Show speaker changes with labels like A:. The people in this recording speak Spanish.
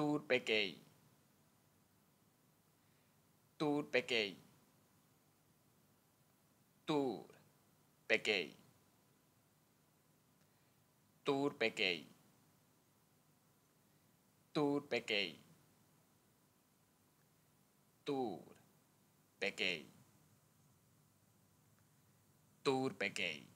A: Tour Tour Tour Tour pequeño. Tour pequeño. Tour pequeño.
B: Tour pequeño.